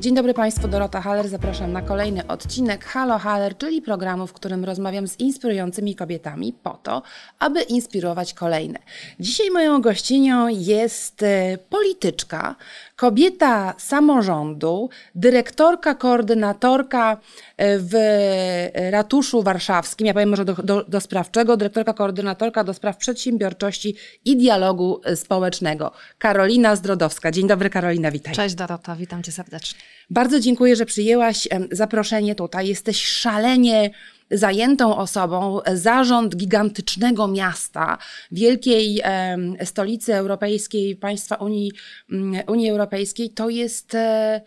Dzień dobry Państwu, Dorota Haller. Zapraszam na kolejny odcinek Halo Haller, czyli programu, w którym rozmawiam z inspirującymi kobietami po to, aby inspirować kolejne. Dzisiaj moją gościnią jest e, polityczka, kobieta samorządu, dyrektorka, koordynatorka e, w ratuszu warszawskim, ja powiem może do, do, do spraw dyrektorka, koordynatorka do spraw przedsiębiorczości i dialogu e, społecznego. Karolina Zdrodowska. Dzień dobry Karolina, witaj. Cześć Dorota, witam Cię serdecznie. Bardzo dziękuję, że przyjęłaś zaproszenie tutaj. Jesteś szalenie zajętą osobą, e, zarząd gigantycznego miasta, wielkiej stolicy europejskiej, państwa Unii, mm, Unii Europejskiej, to jest e,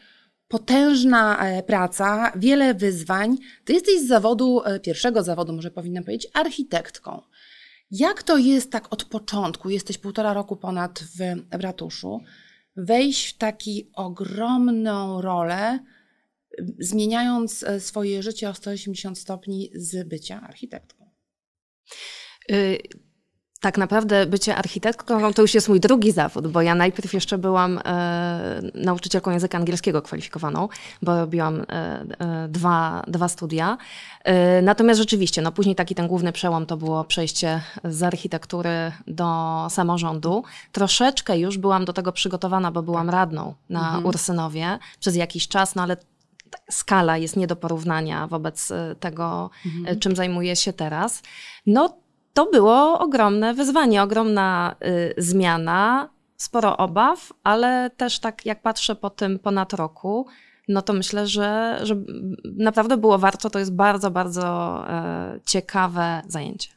potężna e, praca, wiele wyzwań. Ty jesteś z zawodu, pierwszego zawodu, może powinnam powiedzieć, architektką. Jak to jest tak od początku? Jesteś półtora roku ponad w, w ratuszu wejść w taki ogromną rolę, zmieniając e, swoje życie o 180 stopni z bycia architektką. Y, tak naprawdę bycie architektką to już jest mój drugi zawód, bo ja najpierw jeszcze byłam e, nauczycielką języka angielskiego kwalifikowaną, bo robiłam e, e, dwa, dwa studia. E, natomiast rzeczywiście, no później taki ten główny przełom to było przejście z architektury do samorządu. Troszeczkę już byłam do tego przygotowana, bo byłam radną na mhm. Ursynowie przez jakiś czas, no ale skala jest nie do porównania wobec e, tego, e, mhm. czym zajmuję się teraz. No to było ogromne wyzwanie, ogromna y, zmiana, sporo obaw, ale też tak jak patrzę po tym ponad roku, no to myślę, że, że naprawdę było warto. To jest bardzo, bardzo y, ciekawe zajęcie.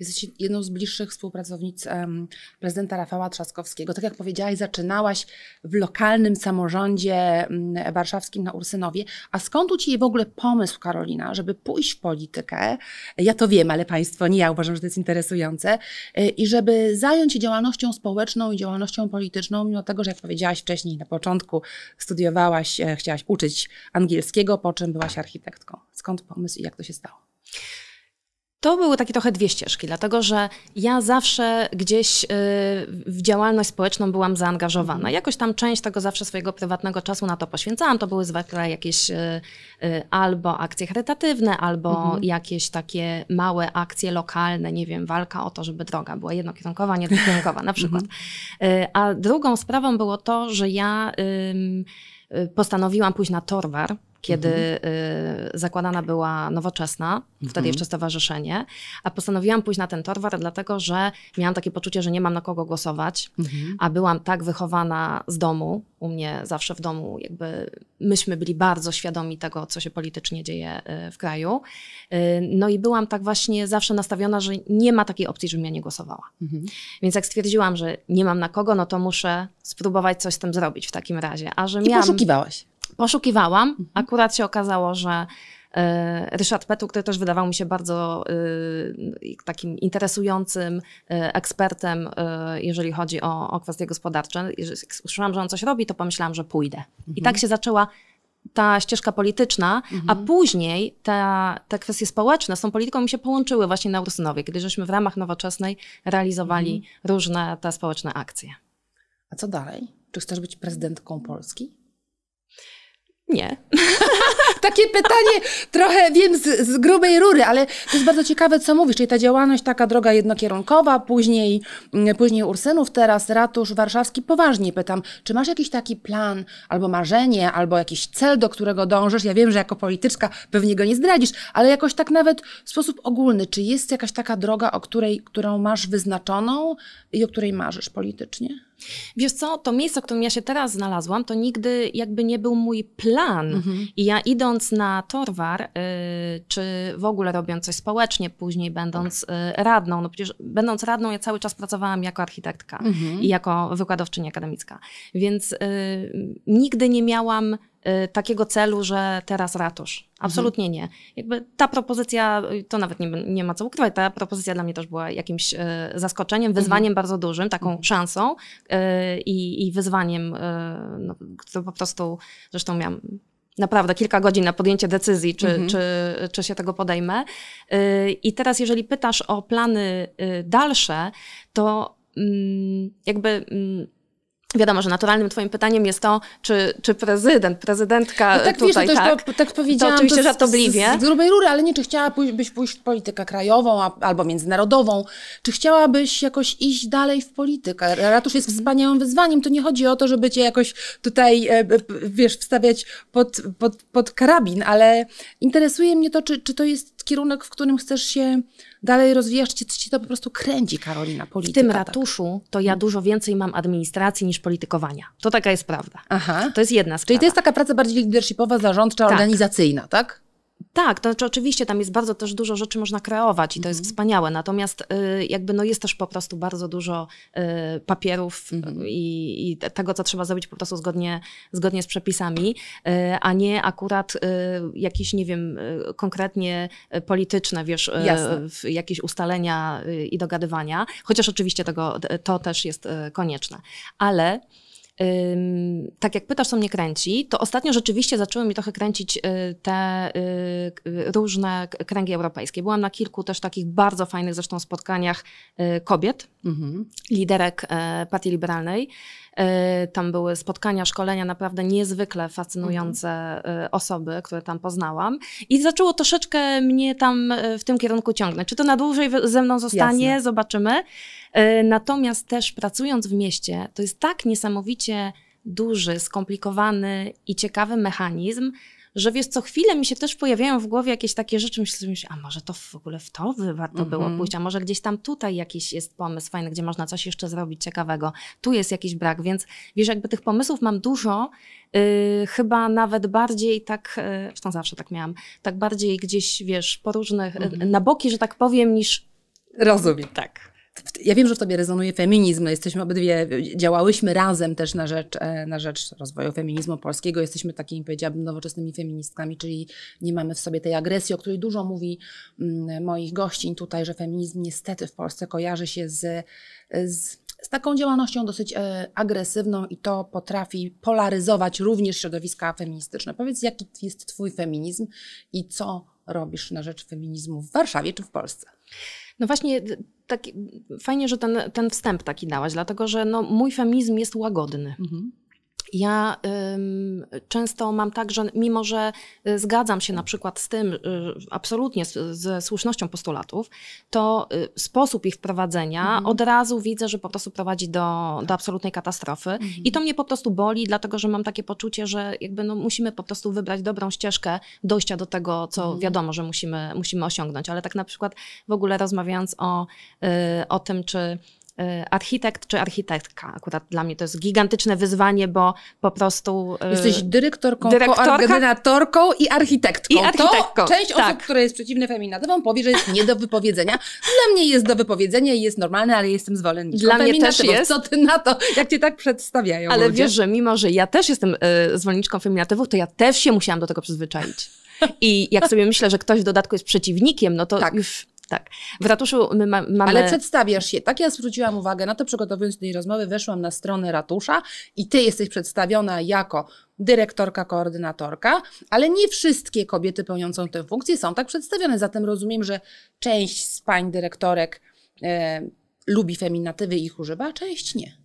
Jesteś jedną z bliższych współpracownic um, prezydenta Rafała Trzaskowskiego. Tak jak powiedziałaś, zaczynałaś w lokalnym samorządzie um, warszawskim na Ursynowie. A skąd u Ciebie w ogóle pomysł, Karolina, żeby pójść w politykę? Ja to wiem, ale Państwo nie, ja uważam, że to jest interesujące. E, I żeby zająć się działalnością społeczną i działalnością polityczną, mimo tego, że jak powiedziałaś wcześniej, na początku studiowałaś, e, chciałaś uczyć angielskiego, po czym byłaś architektką. Skąd pomysł i jak to się stało? To były takie trochę dwie ścieżki, dlatego że ja zawsze gdzieś y, w działalność społeczną byłam zaangażowana. Jakoś tam część tego zawsze swojego prywatnego czasu na to poświęcałam. To były zwykle jakieś y, y, albo akcje charytatywne, albo mhm. jakieś takie małe akcje lokalne, nie wiem, walka o to, żeby droga była jednokierunkowa, nie dwukierunkowa na przykład. Mhm. A drugą sprawą było to, że ja postanowiłam pójść na Torwar kiedy mhm. Y, zakładana była nowoczesna, mhm. wtedy jeszcze stowarzyszenie, a postanowiłam pójść na ten torwar, dlatego że miałam takie poczucie, że nie mam na kogo głosować, mhm. a byłam tak wychowana z domu, u mnie zawsze w domu jakby myśmy byli bardzo świadomi tego, co się politycznie dzieje y, w kraju. Y, no i byłam tak właśnie zawsze nastawiona, że nie ma takiej opcji, żebym ja nie głosowała. Mhm. Więc jak stwierdziłam, że nie mam na kogo, no to muszę spróbować coś z tym zrobić w takim razie. A że I miałam... poszukiwałaś. Poszukiwałam. Mhm. Akurat się okazało, że e, Ryszard Petru, który też wydawał mi się bardzo e, takim interesującym e, ekspertem, jeżeli chodzi o, o kwestie gospodarcze. Słyszałam, że on coś robi, to pomyślałam, że pójdę. Mhm. I tak mhm. się zaczęła ta ścieżka polityczna, mhm. a później ta, te kwestie społeczne z tą polityką mi się połączyły właśnie na Ursynowie, kiedy żeśmy w ramach Nowoczesnej realizowali mhm. różne te społeczne akcje. A co dalej? Czy chcesz być prezydentką Polski? Nie. Takie pytanie trochę wiem z, z, grubej rury, ale to jest bardzo ciekawe, co mówisz. Czyli ta działalność, taka droga jednokierunkowa, później, mm, później Ursynów, teraz Ratusz Warszawski. Poważnie pytam, czy masz jakiś taki plan, albo marzenie, albo jakiś cel, do którego dążysz? Ja wiem, że jako polityczka pewnie go nie zdradzisz, ale jakoś tak nawet w sposób ogólny, czy jest jakaś taka droga, o której, którą masz wyznaczoną, i o której marzysz politycznie? Wiesz co, to miejsce, w którym ja się teraz znalazłam, to nigdy jakby nie był mój plan. Mhm. I ja idąc na Torwar, y, czy w ogóle robiąc coś społecznie, później będąc y, radną, no przecież będąc radną ja cały czas pracowałam jako architektka mhm. i jako wykładowczyni akademicka. Więc y, nigdy nie miałam Y, takiego celu, że teraz ratusz. Mhm. Absolutnie mhm. nie. Jakby ta propozycja, y, to nawet nie, nie, ma co ukrywać, ta propozycja dla mnie też była jakimś y, zaskoczeniem, mhm. wyzwaniem mhm. bardzo dużym, taką mhm. szansą i, wyzwaniem, no, które po prostu, zresztą miałam naprawdę kilka godzin na podjęcie decyzji, czy, mhm. czy, czy się tego podejmę. I teraz, jeżeli pytasz o plany dalsze, to mm, jakby... Mm, Wiadomo, że naturalnym twoim pytaniem jest to, czy, czy prezydent, prezydentka no tak, no tutaj, wiesz, tak? tak, tak powiedziałam. To oczywiście to z, żartobliwie. Z, z grubej rury, ale nie, czy chciałabyś pójść w politykę krajową a, albo międzynarodową? Czy chciałabyś jakoś iść dalej w politykę? Ratusz jest wspaniałym wyzwaniem, to nie chodzi o to, żeby cię jakoś tutaj, e, e, wiesz, wstawiać pod, pod, pod karabin, ale interesuje mnie to, czy, czy to jest kierunek, w którym chcesz się dalej rozwijasz, czy ci to po prostu kręci, Karolina, polityka. W tym tak. ratuszu to ja dużo więcej mam administracji niż politykowania. To taka jest prawda. Aha. To jest jedna sprawa. Czyli to jest taka praca bardziej leadershipowa, zarządcza, tak. organizacyjna, tak? Tak, to znaczy oczywiście tam jest bardzo też dużo rzeczy można kreować i to jest mhm. wspaniałe, natomiast y, jakby no jest też po prostu bardzo dużo y, papierów mhm. mm, i, i tego, co trzeba zrobić po prostu zgodnie, zgodnie z przepisami, y, a nie akurat jakieś, nie wiem, konkretnie polityczne, wiesz, jakieś ustalenia i dogadywania, chociaż oczywiście tego, to też jest konieczne. Ale tak jak pytasz, co mnie kręci, to ostatnio rzeczywiście zaczęły mi trochę kręcić y, te y, różne kręgi europejskie. Byłam na kilku też takich bardzo fajnych zresztą spotkaniach y, kobiet, mhm. liderek e, partii liberalnej. E, tam były spotkania, szkolenia, naprawdę niezwykle fascynujące mhm. osoby, które tam poznałam. I zaczęło troszeczkę mnie tam e, w tym kierunku ciągnąć. Czy to na dłużej ze mną zostanie, Jasne. zobaczymy. Natomiast też pracując w mieście, to jest tak niesamowicie duży, skomplikowany i ciekawy mechanizm, że wiesz, co chwilę mi się też pojawiają w głowie jakieś takie rzeczy, myślę sobie, a może to w ogóle w to by warto mm -hmm. było mhm. pójść, a może gdzieś tam tutaj jakiś jest pomysł fajny, gdzie można coś jeszcze zrobić ciekawego, tu jest jakiś brak, więc wiesz, jakby tych pomysłów mam dużo, yy, chyba nawet bardziej tak, yy, zresztą zawsze tak miałam, tak bardziej gdzieś, wiesz, po różnych, mm -hmm. yy, na boki, że tak powiem, niż... Rozumiem. Tak ja wiem, że w tobie rezonuje feminizm, no jesteśmy obydwie, działałyśmy razem też na rzecz, e, na rzecz rozwoju feminizmu polskiego, jesteśmy takimi, powiedziałabym, nowoczesnymi feministkami, czyli nie mamy w sobie tej agresji, o której dużo mówi mm, moich gościń tutaj, że feminizm niestety w Polsce kojarzy się z, z z taką działalnością dosyć e, agresywną i to potrafi polaryzować również środowiska feministyczne. Powiedz, jaki jest Twój feminizm i co robisz na rzecz feminizmu w Warszawie czy w Polsce? No właśnie, tak, fajnie, że ten, ten wstęp taki dałaś, dlatego że no, mój feminizm jest łagodny. Mhm. Ja ym, często mam tak, że mimo, że y, zgadzam się na przykład z tym, y, absolutnie z, ze słusznością postulatów, to y, sposób ich wprowadzenia mhm. od razu widzę, że po prostu prowadzi do, do tak. absolutnej katastrofy. Mhm. I to mnie po prostu boli, dlatego że mam takie poczucie, że jakby no, musimy po prostu wybrać dobrą ścieżkę dojścia do tego, co mhm. wiadomo, że musimy, musimy osiągnąć. Ale tak na przykład w ogóle rozmawiając o, y, o tym, czy E, architekt czy architektka. Akurat dla mnie to jest gigantyczne wyzwanie, bo po prostu... E, Jesteś dyrektorką, koordynatorką i architektką. I architektką. To część tak. osób, która jest przeciwne feminatywom powie, że jest nie do wypowiedzenia. Dla mnie jest do wypowiedzenia i jest normalne, ale jestem zwolenniczką Dla mnie też jest. Co ty na to, jak cię tak przedstawiają Ale ludzie? wiesz, że mimo, że ja też jestem y, zwolenniczką feminatywów, to ja też się musiałam do tego przyzwyczaić. I jak sobie myślę, że ktoś w dodatku jest przeciwnikiem, no to tak. już tak. W ratuszu my ma mamy... Ale przedstawiasz się. Tak ja zwróciłam uwagę na to, przygotowując do tej rozmowy, weszłam na stronę ratusza i ty jesteś przedstawiona jako dyrektorka, koordynatorka, ale nie wszystkie kobiety pełniące tę funkcję są tak przedstawione. Zatem rozumiem, że część z pań dyrektorek e, lubi feminatywy i ich używa, a część nie.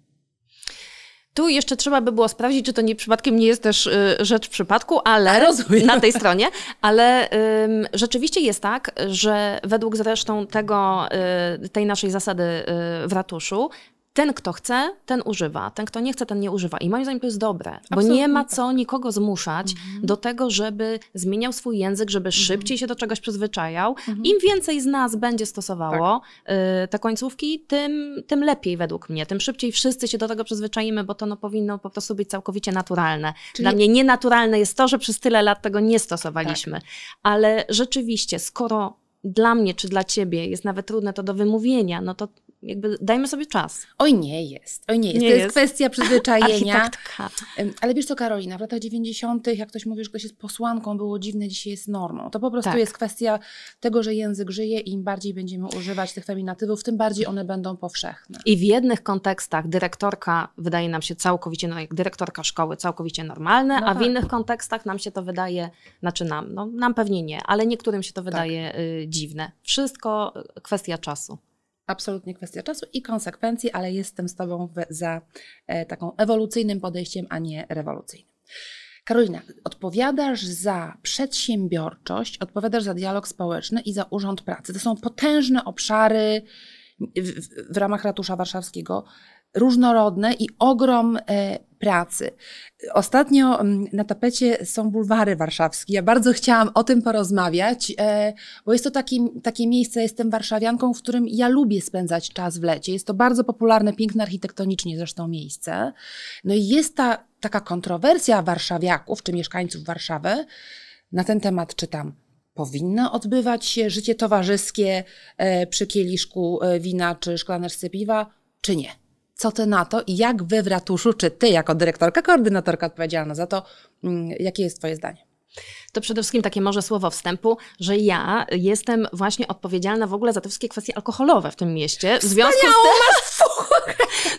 Tu jeszcze trzeba by było sprawdzić, czy to nie przypadkiem nie jest też y, rzecz przypadku, ale Rozumiem. na tej stronie, ale rzeczywiście jest tak, że według zresztą tego, y, tej naszej zasady y, w ratuszu, ten, kto chce, ten używa, ten, kto nie chce, ten nie używa. I moim zdaniem to jest dobre, Absolutnie bo nie ma tak. co nikogo zmuszać mhm. do tego, żeby zmieniał swój język, żeby mhm. szybciej się do czegoś przyzwyczajał. Mhm. Im więcej z nas będzie stosowało tak. y, te końcówki, tym, tym lepiej według mnie, tym szybciej wszyscy się do tego przyzwyczajimy, bo to no, powinno po prostu być całkowicie naturalne. Czyli... Dla mnie nienaturalne jest to, że przez tyle lat tego nie stosowaliśmy. Tak. Ale rzeczywiście, skoro dla mnie czy dla ciebie jest nawet trudne to do wymówienia, no to jakby dajmy sobie czas. Oj nie jest, oj nie jest. Nie to jest, jest. kwestia przyzwyczajenia. Ale wiesz co Karolina, w latach 90. jak ktoś mówi, że ktoś jest posłanką, było dziwne, dzisiaj jest normą. To po prostu tak. jest kwestia tego, że język żyje i im bardziej będziemy używać tych feminatywów, tym bardziej one będą powszechne. I w jednych kontekstach dyrektorka wydaje nam się całkowicie, no jak dyrektorka szkoły, całkowicie normalne, no a tak. w innych kontekstach nam się to wydaje, znaczy nam, no, nam pewnie nie, ale niektórym się to tak. wydaje tak dziwne. Wszystko e, kwestia czasu. Absolutnie kwestia czasu i konsekwencji, ale jestem z Tobą w, za e, taką ewolucyjnym podejściem, a nie rewolucyjnym. Karolina, odpowiadasz za przedsiębiorczość, odpowiadasz za dialog społeczny i za urząd pracy. To są potężne obszary w, w, w ramach Ratusza Warszawskiego różnorodne i ogrom e, pracy. Ostatnio na tapecie są bulwary warszawskie. Ja bardzo chciałam o tym porozmawiać, e, bo jest to taki, takie miejsce, jestem warszawianką, w którym ja lubię spędzać czas w lecie. Jest to bardzo popularne, piękne architektonicznie zresztą miejsce. No i jest ta taka kontrowersja warszawiaków czy mieszkańców Warszawy. Na ten temat czytam powinno odbywać się życie towarzyskie e, przy kieliszku wina czy szklaneczce piwa, czy nie co ty na to i jak wy w ratuszu, czy ty jako dyrektorka, koordynatorka odpowiedzialna za to, mm, jakie jest twoje zdanie? To przede wszystkim takie może słowo wstępu, że ja jestem właśnie odpowiedzialna w ogóle za te wszystkie kwestie alkoholowe w tym mieście. W związku z tym...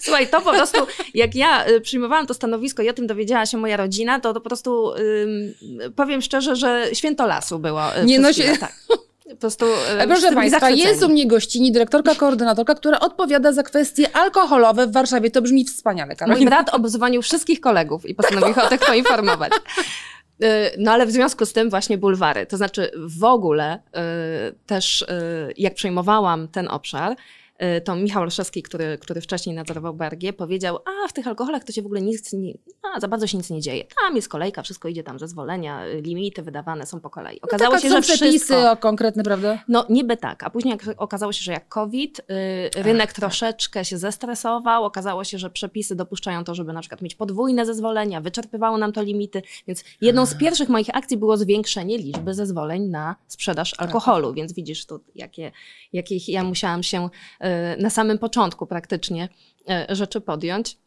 Słuchaj, to po prostu, jak ja y, przyjmowałam to stanowisko i o tym dowiedziała się moja rodzina, to, to po prostu ym, powiem szczerze, że święto lasu było. Y, Nie no się... Tak. po prostu. E, e Proszę Państwa, jest u mnie gościni dyrektorka, koordynatorka, która odpowiada za kwestie alkoholowe w Warszawie. To brzmi wspaniale, Karol. Mój no brat obzwonił wszystkich kolegów i postanowił ich o tym poinformować. E, no ale w związku z tym właśnie bulwary. To znaczy w ogóle e, też jak przejmowałam ten obszar, E, to Michał Olszewski, który, który wcześniej nadzorował BRG, powiedział, a w tych alkoholach to się w ogóle nic, nie, a, za bardzo się nic nie dzieje. Tam jest kolejka, wszystko idzie tam, zezwolenia, y, limity wydawane są po kolei. No okazało no tak, się, że wszystko... o konkretne, prawda? No niby tak, a później okazało się, że jak COVID, y, rynek Ach, tak. troszeczkę tak. się zestresował, okazało się, że przepisy dopuszczają to, żeby na przykład mieć podwójne zezwolenia, wyczerpywało nam to limity, więc jedną z pierwszych moich akcji było zwiększenie liczby zezwoleń na sprzedaż tak. alkoholu, tak. więc widzisz tu, jakie, jakich ja musiałam się na samym początku praktycznie e, rzeczy podjąć.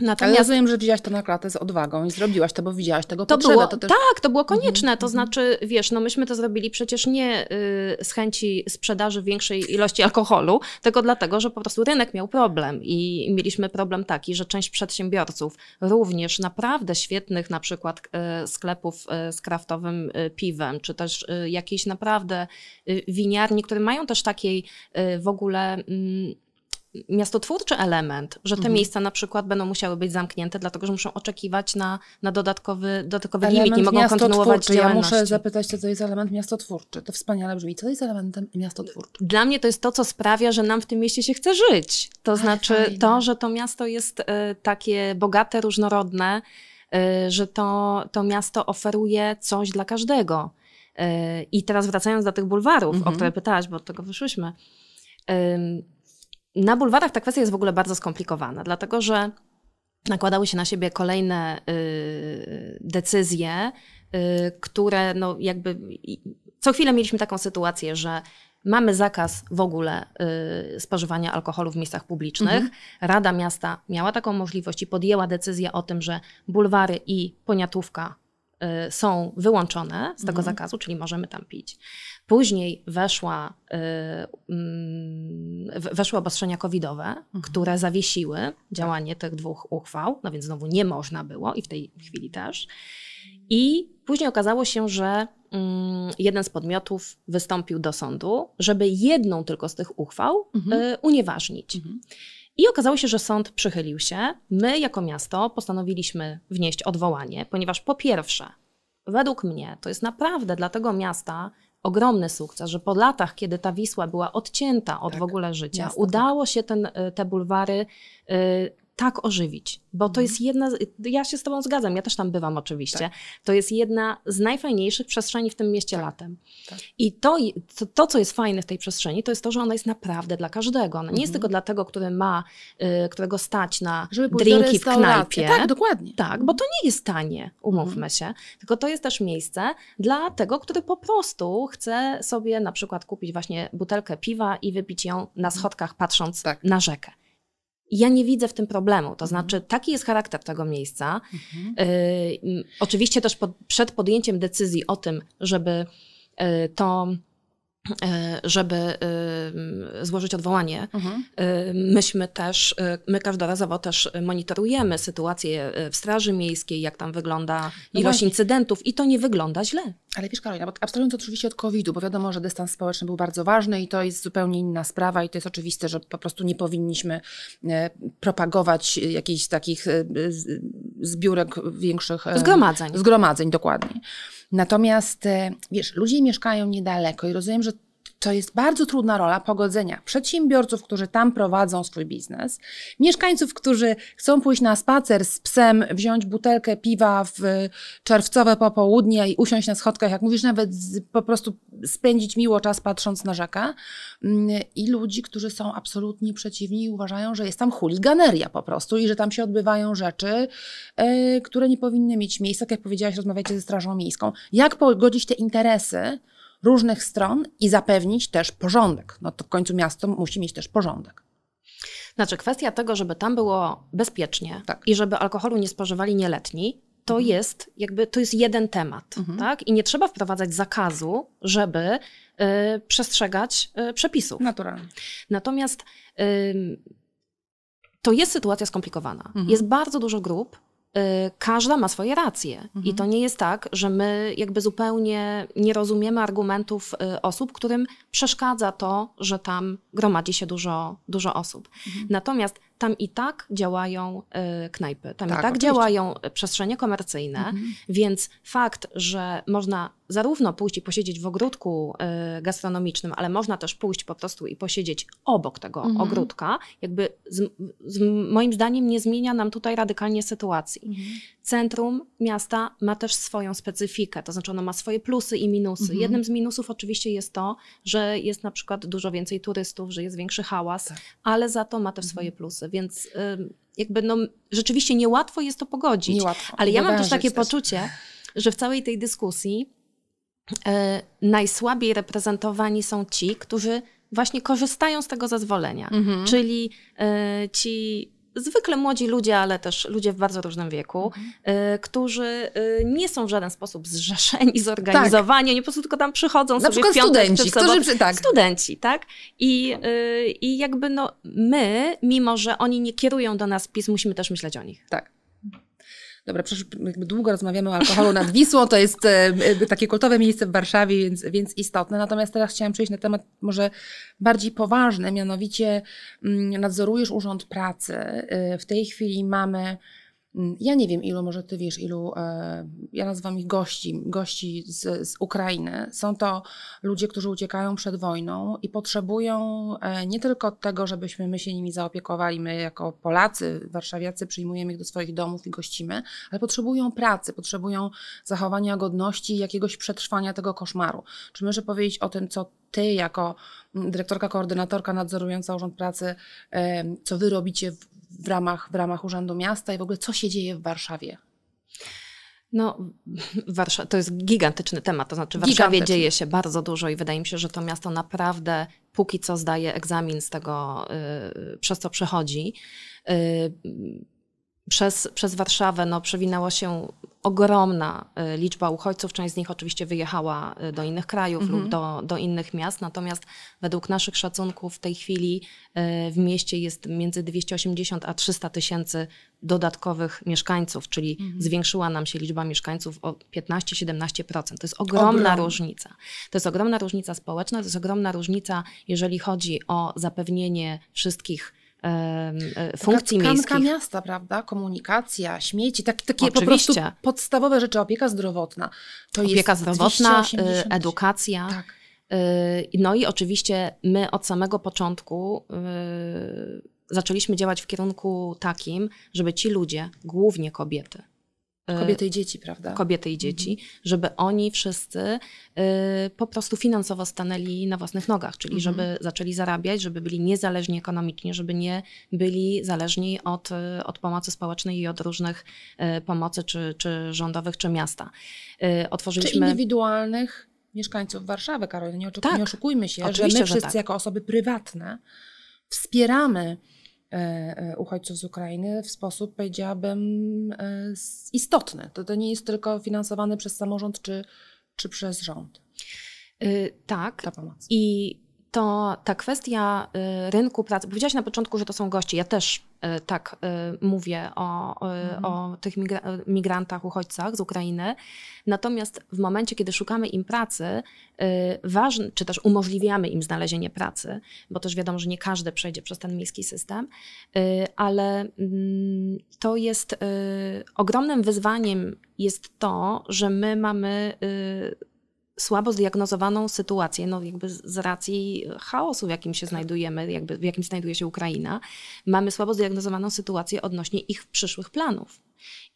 Natomiast... Ale rozumiem, że widziałaś to na klatę z odwagą i zrobiłaś to, bo widziałaś tego to potrzebę. Było, to też... Tak, to było mhm, konieczne. To mhm. znaczy, wiesz, no myśmy to zrobili przecież nie y, z chęci sprzedaży większej ilości alkoholu, tylko dlatego, że po prostu rynek miał problem i mieliśmy problem taki, że część przedsiębiorców, również naprawdę świetnych na przykład y, sklepów y, z kraftowym y, piwem, czy też y, jakiejś naprawdę y, winiarni, które mają też takiej y, w ogóle mm, miastotwórczy element, że te mhm. miejsca na przykład będą musiały być zamknięte, dlatego że muszą oczekiwać na, na dodatkowy, dodatkowy limit, nie mogą kontynuować działalności. Ja muszę zapytać, co to jest element miastotwórczy. To wspaniale brzmi. Co jest elementem miastotwórczym? Dla mnie to jest to, co sprawia, że nam w tym mieście się chce żyć. To znaczy fajnie. to, że to miasto jest y, takie bogate, różnorodne, y, że to, to miasto oferuje coś dla każdego. Y, I teraz wracając do tych bulwarów, mhm. o które pytałaś, bo od tego wyszłyśmy. Ym, na bulwarach ta kwestia jest w ogóle bardzo skomplikowana, dlatego że nakładały się na siebie kolejne y, decyzje, y, które no jakby co chwilę mieliśmy taką sytuację, że mamy zakaz w ogóle y, spożywania alkoholu w miejscach publicznych. Mhm. Rada miasta miała taką możliwość i podjęła decyzję o tym, że bulwary i poniatówka Y, są wyłączone z tego mhm. zakazu, czyli możemy tam pić. Później weszła, y, mm, weszły obostrzenia covidowe, mhm. które zawiesiły działanie tych dwóch uchwał, no więc znowu nie można było i w tej chwili też. I później okazało się, że mm, jeden z podmiotów wystąpił do sądu, żeby jedną tylko z tych uchwał mhm. Y, unieważnić. Mhm. I okazało się, że sąd przychylił się. My, jako miasto, postanowiliśmy wnieść odwołanie, ponieważ po pierwsze, według mnie to jest naprawdę dla tego miasta ogromny sukces, że po latach, kiedy ta Wisła była odcięta od tak, w ogóle życia, miasto, tak. udało się ten, y, te bulwary y, tak ożywić, bo to jest mhm. jedna, ja się z Tobą zgadzam, ja też tam bywam oczywiście, tak. to jest jedna z najfajniejszych przestrzeni w tym mieście tak. latem. Tak. I to, to, to, co jest fajne w tej przestrzeni, to jest to, że ona jest naprawdę dla każdego. Ona nie jest mhm. tylko dla tego, który ma, y, którego stać na Żeby drinki w knajpie. Tak, dokładnie. Tak, bo to nie jest tanie, umówmy mhm. się, tylko to jest też miejsce dla tego, który po prostu chce sobie na przykład kupić właśnie butelkę piwa i wypić ją na mhm. schodkach patrząc tak. na rzekę ja nie widzę w tym problemu. To mhm. znaczy, taki jest charakter tego miejsca. Mhm. Y, oczywiście też pod, przed podjęciem decyzji o tym, żeby y, to E, żeby e, złożyć odwołanie. Mhm. E, myśmy też, my każdorazowo też monitorujemy sytuację w Straży Miejskiej, jak tam wygląda no ilość właśnie. incydentów i to nie wygląda źle. Ale wiesz Karolina, abstrahując oczywiście od COVID-u, bo wiadomo, że dystans społeczny był bardzo ważny i to jest zupełnie inna sprawa i to jest oczywiste, że po prostu nie powinniśmy propagować jakichś takich zbiórek większych... Zgromadzeń. Zgromadzeń, dokładnie. Natomiast, e, wiesz, ludzie mieszkają niedaleko i rozumiem, że to jest bardzo trudna rola pogodzenia przedsiębiorców, którzy tam prowadzą swój biznes, mieszkańców, którzy chcą pójść na spacer z psem, wziąć butelkę piwa w czerwcowe popołudnie i usiąść na schodkach, jak mówisz, nawet po prostu spędzić miło czas patrząc na rzekę, mm, i ludzi, którzy są absolutnie przeciwni i uważają, że jest tam chuliganeria po prostu i że tam się odbywają rzeczy, e, które nie powinny mieć miejsca. Tak jak powiedziałaś, rozmawiacie ze Strażą Miejską. Jak pogodzić te interesy? różnych stron i zapewnić też porządek. No to w końcu miasto musi mieć też porządek. Znaczy, kwestia tego, żeby tam było bezpiecznie tak. i żeby alkoholu nie spożywali nieletni, to mhm. jest jakby to jest jeden temat, mhm. tak? I nie trzeba wprowadzać zakazu, żeby y, przestrzegać y, przepisów. Naturalnie. Natomiast y, to jest sytuacja skomplikowana. Mhm. Jest bardzo dużo grup, Y, każda ma swoje racje. Mhm. I to nie jest tak, że my jakby zupełnie nie rozumiemy argumentów y, osób, którym przeszkadza to, że tam gromadzi się dużo, dużo osób. Mhm. Natomiast tam i tak działają y, knajpy, tam tak, i tak oczywiście. działają przestrzenie komercyjne, mhm. więc fakt, że można zarówno pójść i posiedzieć w ogródku y, gastronomicznym, ale można też pójść po prostu i posiedzieć obok tego mhm. ogródka, jakby z, z, moim zdaniem nie zmienia nam tutaj radykalnie sytuacji. Mhm. Centrum miasta ma też swoją specyfikę, to znaczy ono ma swoje plusy i minusy. Mhm. Jednym z minusów oczywiście jest to, że jest na przykład dużo więcej turystów, że jest większy hałas, tak. ale za to ma też mhm. swoje plusy, więc... jakby no, rzeczywiście niełatwo jest to pogodzić. Niełatwo. Ale ja mam też takie poczucie, że w całej tej dyskusji E, najsłabiej reprezentowani są ci, którzy właśnie korzystają z tego zezwolenia. Mhm. Czyli e, ci zwykle młodzi ludzie, ale też ludzie w bardzo różnym wieku, mhm. e, którzy nie są w żaden sposób zrzeszeni, zorganizowani, tak. nie po prostu tylko tam przychodzą Na sobie przykład piątek studenci, czy Którzy, tak. Studenci, tak? I, I jakby no my, mimo że oni nie kierują do nas pism, musimy też myśleć o nich. Tak. Dobra, przecież długo rozmawiamy o alkoholu nad Wisłą, to jest e, e, takie kultowe miejsce w Warszawie, więc, więc istotne. Natomiast teraz chciałam przejść na temat może bardziej poważny, mianowicie mm, nadzorujesz Urząd Pracy. E, w tej chwili mamy Mm, ja nie wiem ilu, może ty wiesz ilu, e, ja nazywam ich gości, gości z, z Ukrainy. Są to ludzie, którzy uciekają przed wojną i potrzebują e, nie tylko tego, żebyśmy my się nimi zaopiekowali, my jako Polacy, warszawiacy przyjmujemy ich do swoich domów i gościmy, ale potrzebują pracy, potrzebują zachowania godności i jakiegoś przetrwania tego koszmaru. Czy możesz powiedzieć o tym, co ty jako mm, dyrektorka, koordynatorka nadzorująca Urząd Pracy, co wy robicie w ramach, w ramach Urzędu Miasta i w ogóle co się dzieje w Warszawie? No, Warsza to jest gigantyczny temat, to znaczy w Warszawie dzieje się bardzo dużo i wydaje mi się, że to miasto naprawdę póki co zdaje egzamin z tego, yy, przez co przechodzi. Yy, przez, przez Warszawę no, przewinęła się ogromna y, liczba uchodźców. Część z nich oczywiście wyjechała y, do innych krajów mhm. lub do, do innych miast. Natomiast według naszych szacunków w tej chwili y, w mieście jest między 280 a 300 tysięcy dodatkowych mieszkańców, czyli mhm. zwiększyła nam się liczba mieszkańców o 15-17%. To jest ogromna Ogrom. różnica. To jest ogromna różnica społeczna, to jest ogromna różnica, jeżeli chodzi o zapewnienie wszystkich E, funkcji Taka miejskich. miasta, prawda? Komunikacja, śmieci, tak, takie Oczywiście. po prostu podstawowe rzeczy, opieka zdrowotna. To opieka zdrowotna, 280. E, edukacja. Tak. E, no i oczywiście my od samego początku zaczęliśmy działać w kierunku takim, żeby ci ludzie, głównie kobiety, E, kobiety i dzieci, prawda? Kobiety i mhm. dzieci, mhm. żeby oni wszyscy y, po prostu finansowo stanęli na własnych nogach, czyli mhm. żeby zaczęli zarabiać, żeby byli niezależni ekonomicznie, żeby nie byli zależni od, y, od pomocy społecznej i od różnych y, pomocy, czy, czy rządowych, czy miasta. Otworzyliśmy... Czy indywidualnych mieszkańców Warszawy, Karol, nie, oczekuj, tak. nie oszukujmy się, Oczywiście, że my wszyscy że tak. jako osoby prywatne wspieramy E, e, uchodźców z Ukrainy w sposób, powiedziałabym, e, istotny. To, to nie jest tylko finansowane przez samorząd czy, czy przez rząd. Y, tak. Ta pomoc. I to ta kwestia y, rynku pracy, powiedziałaś na początku, że to są gości, ja też y, tak y, mówię o, mhm. o tych migrantach, uchodźcach z Ukrainy. Natomiast w momencie, kiedy szukamy im pracy, ważne, czy też umożliwiamy im znalezienie pracy, bo też wiadomo, że nie każdy przejdzie przez ten miejski system, ale mm, to jest ogromnym wyzwaniem jest to, że my mamy słabo zdiagnozowaną sytuację, no jakby z racji chaosu, w jakim się tak. znajdujemy, jakby w jakim znajduje się Ukraina, mamy słabo zdiagnozowaną sytuację odnośnie ich przyszłych planów.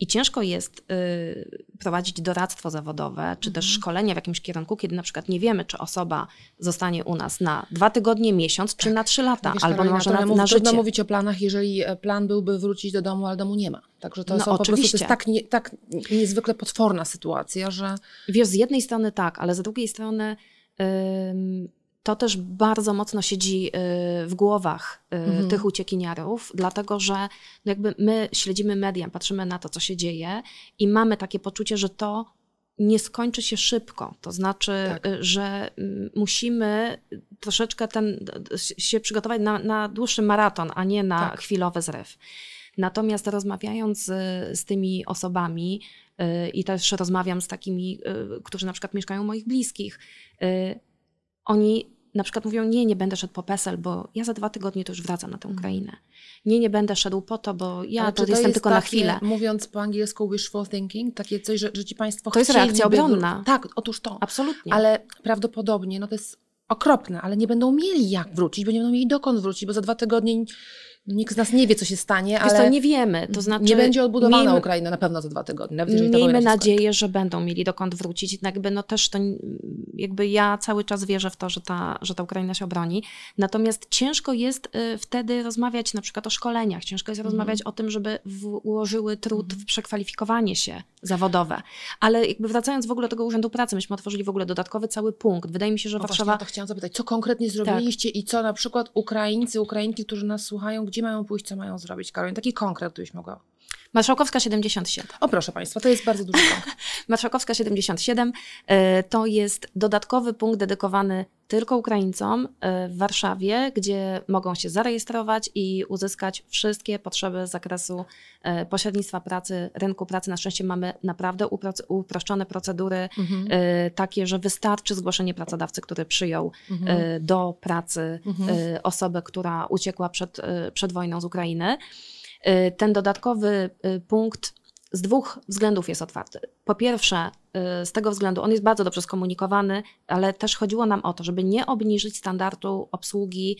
I ciężko jest y, prowadzić doradztwo zawodowe, czy też mhm. szkolenie w jakimś kierunku, kiedy na przykład nie wiemy, czy osoba zostanie u nas na dwa tygodnie, miesiąc, czy tak. na trzy lata, Wiesz, albo Karolina, może na, na, mów, na życie. Trudno mówić o planach, jeżeli e, plan byłby wrócić do domu, ale domu nie ma. Także to, no, są, Prostu, to jest tak, nie, tak niezwykle potworna sytuacja, że... Wiesz, z jednej strony tak, ale z drugiej strony to też bardzo mocno siedzi y, w głowach y, mhm. tych uciekinierów, dlatego że no, jakby my śledzimy media, patrzymy na to, co się dzieje i mamy takie poczucie, że to nie skończy się szybko. To znaczy, tak. Y, że mm, musimy troszeczkę ten, się przygotować na, na dłuższy maraton, a nie na tak. chwilowy zryw. Natomiast rozmawiając z, tymi osobami, i też rozmawiam z takimi, którzy na przykład mieszkają moich bliskich, oni na przykład mówią, nie, nie będę szedł po PESEL, bo ja za dwa tygodnie to już wracam na tę mhm. Ukrainę. Nie, nie będę szedł po to, bo ja Ale to, to jestem jest tylko takie, na chwilę. Mówiąc po angielsku wishful thinking, takie coś, że, że ci państwo To jest reakcja obronna. Tak, otóż to. Absolutnie. Ale prawdopodobnie, no to jest okropne, ale nie będą mieli jak wrócić, bo nie będą mieli dokąd wrócić, bo za dwa tygodnie Nikt z nas nie wie, co się stanie, Wiesz ale to nie wiemy. To znaczy, nie będzie odbudowana miejmy, Ukraina na pewno za dwa tygodnie. Nawet jeżeli miejmy nadzieję, że będą mieli dokąd wrócić. Jakby no też to, jakby ja cały czas wierzę w to, że ta, że ta Ukraina się obroni. Natomiast ciężko jest y, wtedy rozmawiać na przykład o szkoleniach, ciężko jest mhm. rozmawiać o tym, żeby ułożyły trud mhm. w przekwalifikowanie się zawodowe. Ale jakby wracając w ogóle do tego Urzędu Pracy, myśmy otworzyli w ogóle dodatkowy cały punkt. Wydaje mi się, że o Warszawa... Właśnie, to chciałam zapytać, co konkretnie tak. zrobiliście tak. i co na przykład Ukraińcy, Ukrainki, którzy nas słuchają, gdzie mają pójść, co mają zrobić, Karolin? Taki konkret, byś mogła Marszałkowska 77. O proszę Państwa, to jest bardzo duży punkt. Marszałkowska 77 e, to jest dodatkowy punkt dedykowany tylko Ukraińcom e, w Warszawie, gdzie mogą się zarejestrować i uzyskać wszystkie potrzeby z zakresu e, pośrednictwa pracy, rynku pracy. Na szczęście mamy naprawdę uproszczone procedury, mhm. takie, że wystarczy zgłoszenie pracodawcy, który przyjął mhm. do pracy mhm. osobę, która uciekła przed, przed wojną z Ukrainy. Y, ten dodatkowy y, punkt z dwóch względów jest otwarty. Po pierwsze, y, z tego względu on jest bardzo dobrze skomunikowany, ale też chodziło nam o to, żeby nie obniżyć standardu obsługi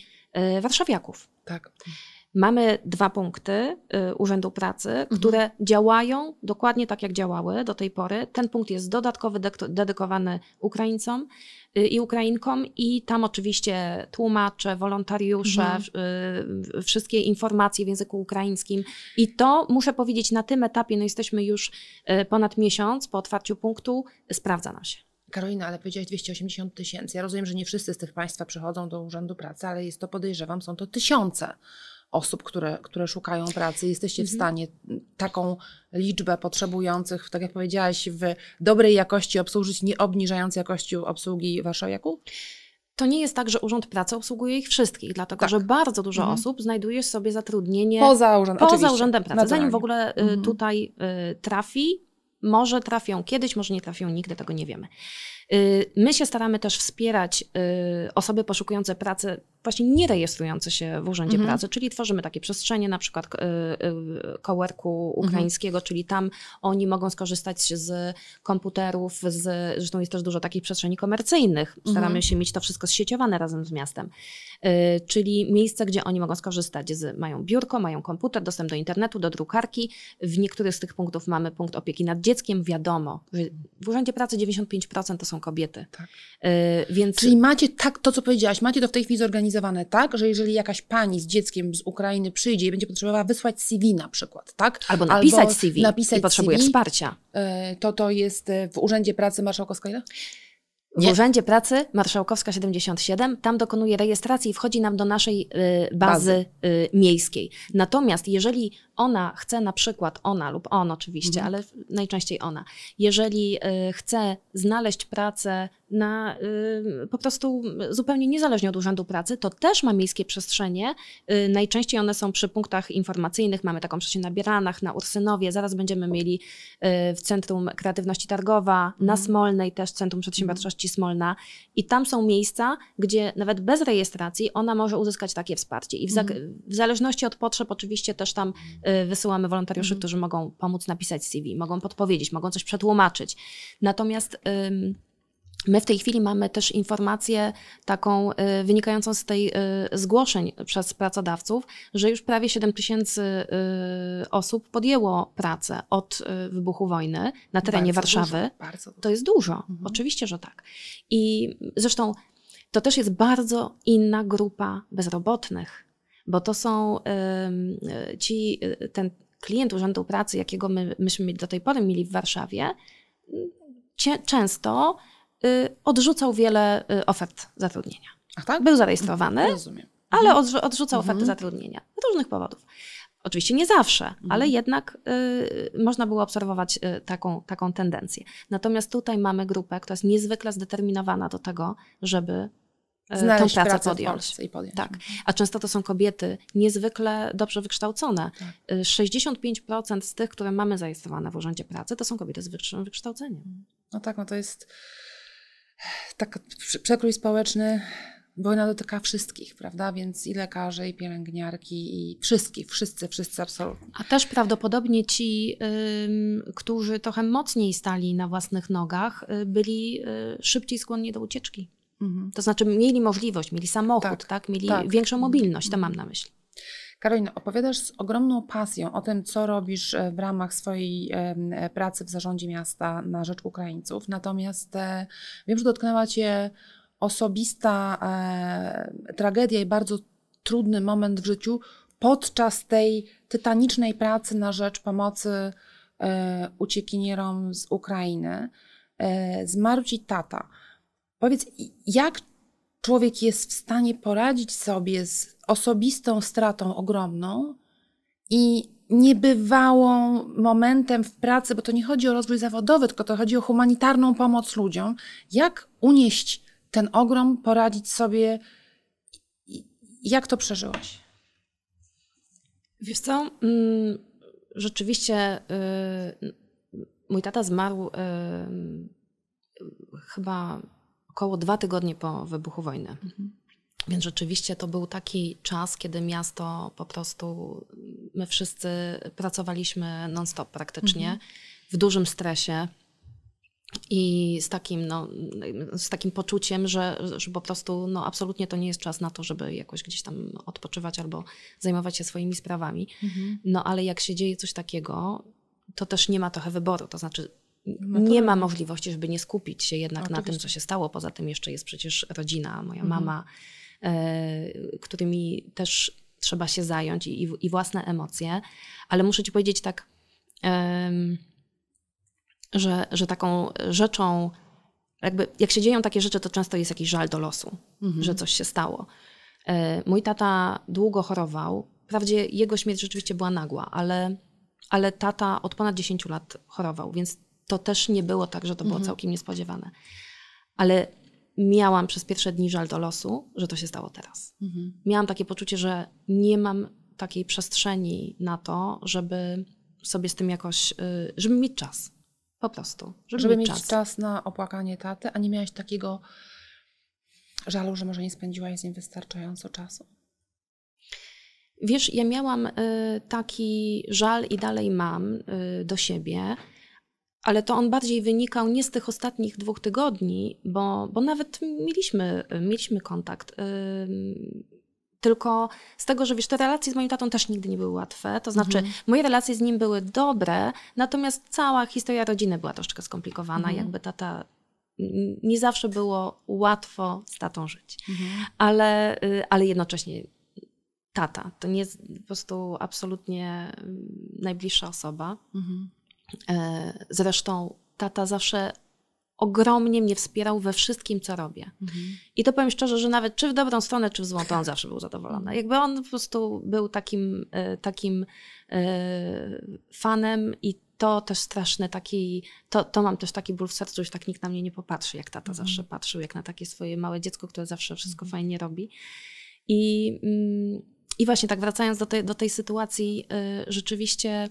warszawiaków. Tak. Mamy dwa punkty y, Urzędu Pracy, mhm. które działają dokładnie tak, jak działały do tej pory. Ten punkt jest dodatkowy, dedykowany Ukraińcom y, i Ukrainkom, i tam oczywiście tłumacze, wolontariusze, mhm. Y, wszystkie informacje w języku ukraińskim. I to muszę powiedzieć, na tym etapie, no jesteśmy już ponad miesiąc po otwarciu punktu, sprawdza nam się. Karolina, ale powiedziałaś 280 tysięcy. Ja rozumiem, że nie wszyscy z tych Państwa przychodzą do Urzędu Pracy, ale jest to podejrzewam, są to tysiące osób, które, które szukają pracy. Jesteście mhm. w stanie taką liczbę potrzebujących, tak jak powiedziałaś, w dobrej jakości obsłużyć, nie obniżając jakości obsługi warszawiaków? to nie jest tak, że Urząd Pracy obsługuje ich wszystkich, dlatego tak. że bardzo dużo mhm. osób znajduje sobie zatrudnienie poza, urząd, poza Urzędem Pracy. Zanim w ogóle y, mhm. tutaj y, trafi, może trafią kiedyś, może nie trafią nigdy, tego nie wiemy. Y, my się staramy też wspierać y, osoby poszukujące pracy właśnie nie rejestrujące się w Urzędzie mhm. Pracy, czyli tworzymy takie przestrzenie, na przykład y, y, kołerku mhm. ukraińskiego, mhm. czyli tam oni mogą skorzystać z komputerów, z, zresztą jest też dużo takich przestrzeni komercyjnych. Mhm. Staramy mhm. się mieć to wszystko zsieciowane razem z miastem. Y, czyli miejsce, gdzie oni mogą skorzystać z, mają biurko, mają komputer, dostęp do internetu, do drukarki. W niektórych z tych punktów mamy punkt opieki nad dzieckiem. Wiadomo, że w Urzędzie Pracy 95% to są kobiety. Tak. Więc... Czyli macie tak, to co powiedziałaś, macie to w tej chwili zorganizowane zorganizowane tak, że jeżeli jakaś pani z dzieckiem z Ukrainy przyjdzie i będzie potrzebowała wysłać CV na przykład, tak? Albo napisać Albo CV napisać i potrzebuje CV, wsparcia. E, to to jest e, w Urzędzie Pracy Marszałkowska ile? Nie. W Urzędzie Pracy Marszałkowska 77, tam dokonuje rejestracji i wchodzi nam do naszej y, bazy, bazy. Y, miejskiej. Natomiast jeżeli ona chce na przykład, ona lub on oczywiście, mhm. ale najczęściej ona, jeżeli y, chce znaleźć pracę na y, po prostu zupełnie niezależnie od Urzędu Pracy, to też ma miejskie przestrzenie. Y, najczęściej one są przy punktach informacyjnych, mamy taką przestrzeń na Bieranach, na Ursynowie, zaraz będziemy mieli w Centrum Kreatywności Targowa, na mhm. Smolnej też Centrum Przedsiębiorczości mhm. Smolna i tam są miejsca, gdzie nawet bez rejestracji ona może uzyskać takie wsparcie i w, mhm. w zależności od potrzeb oczywiście też tam Y, wysyłamy wolontariuszy, mhm. którzy mogą pomóc napisać CV, mogą podpowiedzieć, mogą coś przetłumaczyć. Natomiast My w tej chwili mamy też informację taką y, wynikającą z tej y, zgłoszeń przez pracodawców, że już prawie 7 tysięcy y, osób podjęło pracę od y, wybuchu wojny na terenie bardzo Warszawy. Dużo, dużo. To jest dużo, mhm. oczywiście, że tak. I zresztą to też jest bardzo inna grupa bezrobotnych bo to są e, ci, e, ten klient Urzędu Pracy, jakiego my, myśmy do tej pory mieli w Warszawie, często y, odrzucał wiele y, ofert zatrudnienia. Ach tak? Był zarejestrowany, mhm. Rozumiem. ale mhm. odrzucał mhm. oferty zatrudnienia z różnych powodów. Oczywiście nie zawsze, mhm. ale jednak y, można było obserwować y, taką, taką tendencję. Natomiast tutaj mamy grupę, która jest niezwykle zdeterminowana do tego, żeby E, Znaleźć tą pracę, podjąć. I podjąć. Tak. Mhm. A często to są kobiety niezwykle dobrze wykształcone. Tak. 65% y, z tych, które mamy zarejestrowane w Urzędzie Pracy, to są kobiety z wyższym wykształceniem. No tak, no to jest tak przekrój społeczny bo ona dotyka wszystkich, prawda? Więc i lekarzy, i pielęgniarki, i wszystkich, wszyscy, wszyscy absolutnie. A też prawdopodobnie ci, którzy trochę mocniej stali na własnych nogach, y, byli y, szybciej skłonni do ucieczki. Mhm. To znaczy mieli możliwość, mieli samochód, tak? tak? Mieli tak. większą mobilność, to mam na myśli. Karolina, opowiadasz z ogromną pasją o tym, co robisz e, w ramach swojej e, pracy w zarządzie miasta na rzecz Ukraińców. Natomiast e, wiem, że dotknęła Cię osobista tragedia i bardzo trudny moment w życiu podczas tej tytanicznej pracy na rzecz pomocy uciekinierom z Ukrainy. Zmarł Ci tata. Powiedz, jak człowiek jest w stanie poradzić sobie z osobistą stratą ogromną i niebywałą momentem w pracy, bo to nie chodzi o rozwój zawodowy, tylko to chodzi o humanitarną pomoc ludziom. Jak unieść ten ogrom, poradzić sobie? Jak to przeżyłaś? Wiesz co, mm, rzeczywiście y, mój tata zmarł y, chyba około dwa tygodnie po wybuchu wojny. Mhm. Więc rzeczywiście to był taki czas, kiedy miasto po prostu, my wszyscy pracowaliśmy non-stop praktycznie, mhm. w dużym stresie i z takim, no, z takim poczuciem, że, że po prostu no, absolutnie to nie jest czas na to, żeby jakoś gdzieś tam odpoczywać albo zajmować się swoimi sprawami. Mhm. No ale jak się dzieje coś takiego, to też nie ma trochę wyboru. To znaczy, nie ma możliwości, żeby nie skupić się jednak no, na tym, co tak. się stało. Poza tym jeszcze jest przecież rodzina, moja mhm. mama, e, którymi też trzeba się zająć i, i, własne emocje. Ale muszę ci powiedzieć tak, że, że taką rzeczą, jakby jak się dzieją takie rzeczy, to często jest jakiś żal do losu, mhm. że coś się stało. E, mój tata długo chorował. Wprawdzie jego śmierć rzeczywiście była nagła, ale ale tata od ponad 10 lat chorował, więc to też nie było tak, że to było mhm. całkiem niespodziewane. Ale miałam przez pierwsze dni żal do losu, że to się stało teraz. Mhm. Miałam takie poczucie, że nie mam takiej przestrzeni na to, żeby sobie z tym jakoś, y, żeby mieć czas. Po prostu. Żeby, żeby mieć, mieć czas. czas. na opłakanie taty, a nie miałaś takiego żalu, że może nie spędziłaś z nim wystarczająco czasu? Wiesz, ja miałam y, taki żal i dalej mam y, do siebie, ale to on bardziej wynikał nie z tych ostatnich dwóch tygodni, bo, bo nawet mieliśmy, mieliśmy kontakt. tylko z tego, że wiesz, te relacje z moim tatą też nigdy nie były łatwe. To znaczy, mhm. moje relacje z nim były dobre, natomiast cała historia rodziny była troszeczkę skomplikowana. Mhm. Jakby tata nie zawsze było łatwo z tatą żyć. Mhm. Ale, y, ale jednocześnie tata to nie jest po prostu absolutnie najbliższa osoba. Mhm. E, zresztą tata zawsze ogromnie mnie wspierał we wszystkim, co robię. Mhm. I to powiem szczerze, że nawet czy w dobrą stronę, czy w złą, to on zawsze był zadowolony. Mhm. Jakby on po prostu był takim, e, takim e, fanem i to też straszny taki, to, to mam też taki ból w sercu, że tak nikt na mnie nie popatrzy, jak tata mhm. zawsze patrzył, jak na takie swoje małe dziecko, które zawsze wszystko mhm. fajnie robi. I, mm, I właśnie tak wracając do tej, do tej sytuacji, rzeczywiście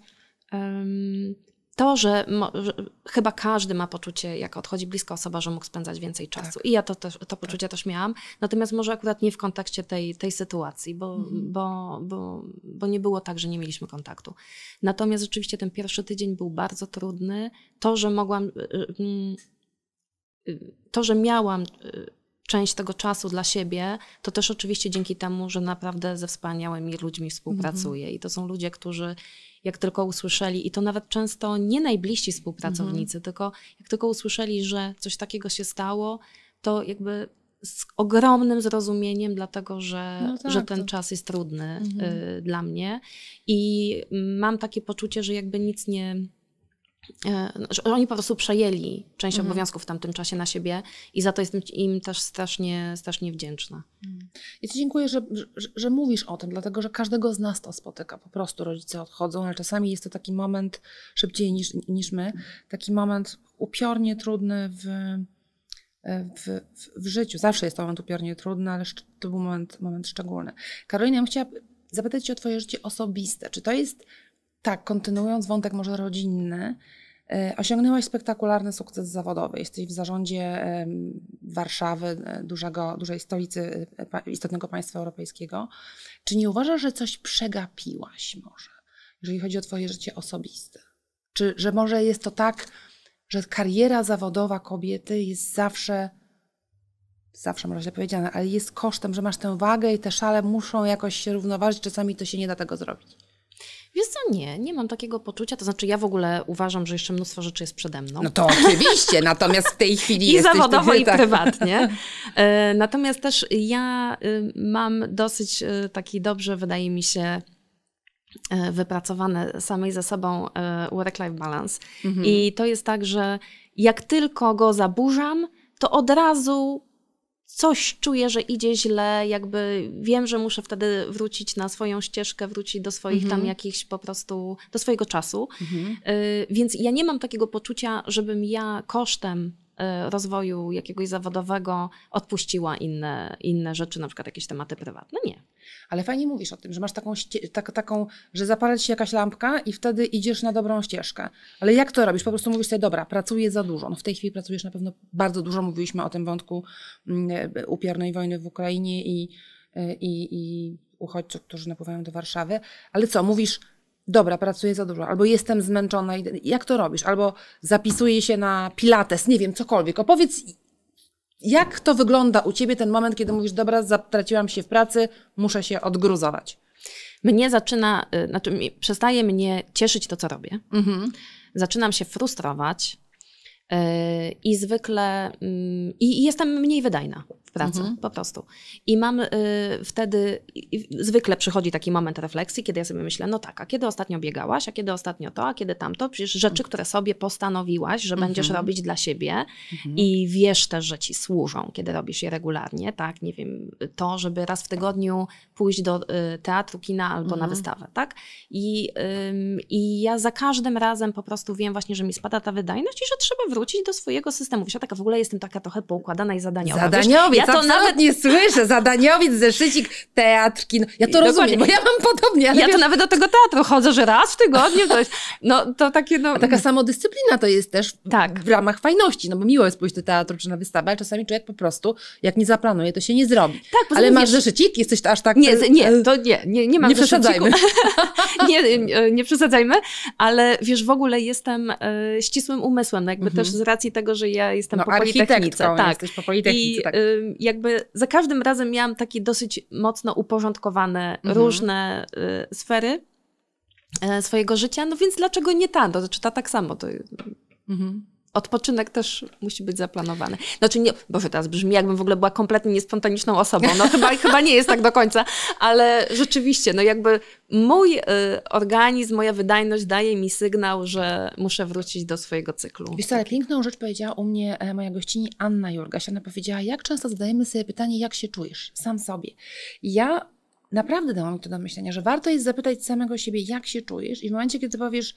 to, że, że, chyba każdy ma poczucie, jak odchodzi bliska osoba, że mógł spędzać więcej tak. czasu. Tak. I ja to, to tak. poczucie tak. też miałam. Natomiast może akurat nie w kontekście tej, tej sytuacji, bo, mhm. bo, bo, bo nie było tak, że nie mieliśmy kontaktu. Natomiast rzeczywiście ten pierwszy tydzień był bardzo trudny. To, że mogłam. Y, y, mm, y, to, że miałam część tego czasu dla siebie, to też oczywiście dzięki temu, że naprawdę ze wspaniałymi ludźmi współpracuję. Mhm. I to są ludzie, którzy jak tylko usłyszeli, i to nawet często nie najbliżsi współpracownicy, mhm. tylko jak tylko usłyszeli, że coś takiego się stało, to jakby z ogromnym zrozumieniem, dlatego że, no tak, że ten to... czas jest trudny mhm. y, dla mnie. I mam takie poczucie, że jakby nic nie E, no, że oni po prostu przejęli część mhm. obowiązków w tamtym czasie na siebie i za to jestem im też strasznie, strasznie wdzięczna. Ja Ci dziękuję, że, że, że, mówisz o tym, dlatego że każdego z nas to spotyka. Po prostu rodzice odchodzą, ale czasami jest to taki moment szybciej niż, niż my, taki moment upiornie trudny w, e, w, w, w życiu. Zawsze jest to moment upiornie trudny, ale to był moment, moment szczególny. Karolina, ja bym chciała zapytać Cię o Twoje życie osobiste. Czy to jest tak, kontynuując wątek może rodzinny, e, Osiągnęłaś spektakularny sukces zawodowy. Jesteś w zarządzie Warszawy, e, dużego, dużej stolicy e, istotnego państwa europejskiego. Czy nie uważasz, że coś przegapiłaś może, jeżeli chodzi o Twoje życie osobiste? Czy że może jest to tak, że kariera zawodowa kobiety jest zawsze, zawsze może źle powiedziane, ale jest kosztem, że masz tę wagę i te szale muszą jakoś się równoważyć, czasami to się nie da tego zrobić? Wiesz co, nie, nie mam takiego poczucia. To znaczy, ja w ogóle uważam, że jeszcze mnóstwo rzeczy jest przede mną. No to oczywiście, natomiast w tej chwili I jesteś zawodowo, i tak. prywatnie. E, natomiast też ja y, mam dosyć y, taki dobrze, wydaje mi się, e, wypracowane samej ze sobą e, work-life balance. Mhm. I to jest tak, że jak tylko go zaburzam, to od razu coś czuję, że idzie źle, jakby wiem, że muszę wtedy wrócić na swoją ścieżkę, wrócić do swoich tam mhm. jakichś po prostu, do swojego czasu. Mhm. Y, więc ja nie mam takiego poczucia, żebym ja kosztem E, rozwoju jakiegoś zawodowego odpuściła inne, inne rzeczy, na przykład jakieś tematy prywatne. Nie. Ale fajnie mówisz o tym, że masz taką, tak, taką że zapala ci się jakaś lampka i wtedy idziesz na dobrą ścieżkę. Ale jak to robisz? Po prostu mówisz sobie, dobra, pracuję za dużo. No w tej chwili pracujesz na pewno bardzo dużo. Mówiliśmy o tym wątku mm, e, upiornej wojny w Ukrainie i, e, i, i uchodźców, którzy napływają do Warszawy. Ale co, mówisz dobra, pracuję za dużo, albo jestem zmęczona, jak to robisz, albo zapisuję się na pilates, nie wiem, cokolwiek. Opowiedz, jak to wygląda u ciebie ten moment, kiedy mówisz, dobra, zatraciłam się w pracy, muszę się odgruzować? Mnie zaczyna, y, znaczy przestaje mnie cieszyć to, co robię. Mhm. Zaczynam się frustrować, y, i zwykle mm, i, jestem mniej wydajna pracy, mhm. po prostu. I mam y, wtedy, y, zwykle przychodzi taki moment refleksji, kiedy ja sobie myślę, no tak, a kiedy ostatnio biegałaś, a kiedy ostatnio to, a kiedy tamto? Przecież rzeczy, które sobie postanowiłaś, że mhm. będziesz robić dla siebie mhm. i wiesz też, że ci służą, kiedy robisz je regularnie, tak? Nie wiem, to, żeby raz w tygodniu pójść do y, teatru, kina albo na mhm. wystawę, tak? I, I ja za każdym razem po prostu wiem właśnie, że mi spada ta wydajność i że trzeba wrócić do swojego systemu. Wiesz, ja taka w ogóle jestem taka trochę poukładana i zadaniowa. Zadaniowa! ja to nawet nie słyszę. Zadaniowiec, zeszycik, teatr, kino. Ja to rozumiem, bo ja mam podobnie. ja wiesz... to nawet do tego teatru chodzę, że raz w tygodniu coś. No to takie no... A taka samodyscyplina to jest też tak. w ramach fajności, no bo miło jest pójść do teatru czy na wystawę, ale czasami człowiek po prostu, jak nie zaplanuje, to się nie zrobi. Tak, ale masz zeszycik? Jesteś aż tak... Nie, nie, to nie, nie, nie mam Nie przesadzajmy. nie, nie przesadzajmy, ale wiesz, w ogóle jestem e, ścisłym umysłem, no jakby mhm. też z racji tego, że ja jestem no, po Politechnice. Tak. Jesteś po Politechnice, I, tak. Y, jakby za każdym razem miałam takie dosyć mocno uporządkowane mhm. różne y, sfery y, swojego życia, no więc dlaczego nie ta? No, to znaczy ta tak samo. To... Mhm odpoczynek też musi być zaplanowany. Znaczy nie, boże, teraz brzmi jakbym w ogóle była kompletnie niespontaniczną osobą. No chyba, chyba nie jest tak do końca, ale rzeczywiście, no jakby mój y, organizm, moja wydajność daje mi sygnał, że muszę wrócić do swojego cyklu. Wiesz co, ale piękną rzecz powiedziała u mnie e, moja gościni Anna Jurgaś. Ona powiedziała, jak często zadajemy sobie pytanie, jak się czujesz sam sobie. Ja naprawdę dałam mi to do myślenia, że warto jest zapytać samego siebie, jak się czujesz i w momencie, kiedy powiesz,